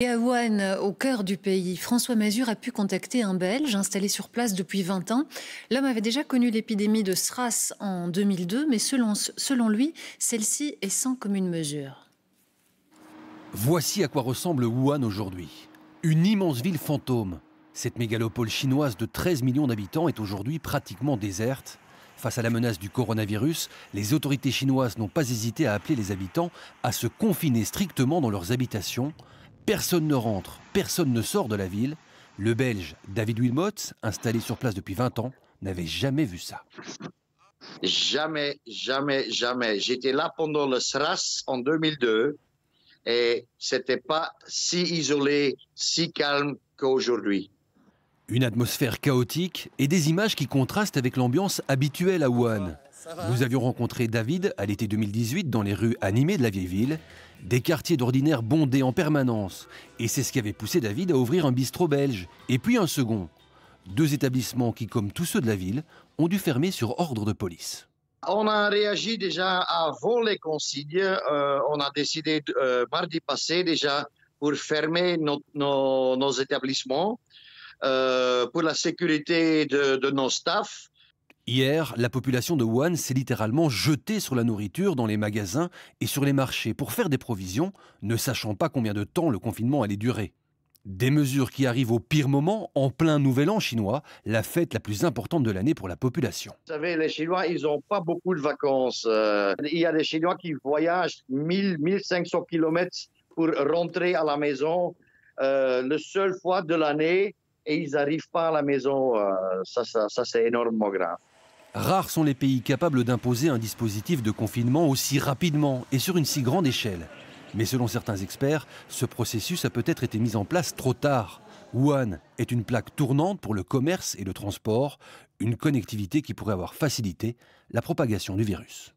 Et à Wuhan, au cœur du pays, François Mazur a pu contacter un Belge installé sur place depuis 20 ans. L'homme avait déjà connu l'épidémie de SRAS en 2002, mais selon, selon lui, celle-ci est sans commune mesure. Voici à quoi ressemble Wuhan aujourd'hui. Une immense ville fantôme. Cette mégalopole chinoise de 13 millions d'habitants est aujourd'hui pratiquement déserte. Face à la menace du coronavirus, les autorités chinoises n'ont pas hésité à appeler les habitants à se confiner strictement dans leurs habitations Personne ne rentre, personne ne sort de la ville. Le Belge David Wilmot, installé sur place depuis 20 ans, n'avait jamais vu ça. Jamais, jamais, jamais. J'étais là pendant le SRAS en 2002 et n'était pas si isolé, si calme qu'aujourd'hui. Une atmosphère chaotique et des images qui contrastent avec l'ambiance habituelle à Wuhan. Nous avions rencontré David à l'été 2018 dans les rues animées de la vieille ville, des quartiers d'ordinaire bondés en permanence. Et c'est ce qui avait poussé David à ouvrir un bistrot belge, et puis un second. Deux établissements qui, comme tous ceux de la ville, ont dû fermer sur ordre de police. On a réagi déjà avant les consignes. Euh, on a décidé euh, mardi passé déjà pour fermer nos, établissements euh, pour la sécurité de, de nos staffs Hier, la population de Wuhan s'est littéralement jetée sur la nourriture dans les magasins et sur les marchés pour faire des provisions, ne sachant pas combien de temps le confinement allait durer. Des mesures qui arrivent au pire moment, en plein Nouvel An chinois, la fête la plus importante de l'année pour la population. Vous savez, les Chinois, ils n'ont pas beaucoup de vacances. Euh, il y a des Chinois qui voyagent 1 1500 km pour rentrer à la maison. Euh, le la seule fois de l'année et ils n'arrivent pas à la maison. Euh, ça, c'est énormément grave. Rares sont les pays capables d'imposer un dispositif de confinement aussi rapidement et sur une si grande échelle. Mais selon certains experts, ce processus a peut-être été mis en place trop tard. Wuhan est une plaque tournante pour le commerce et le transport, une connectivité qui pourrait avoir facilité la propagation du virus.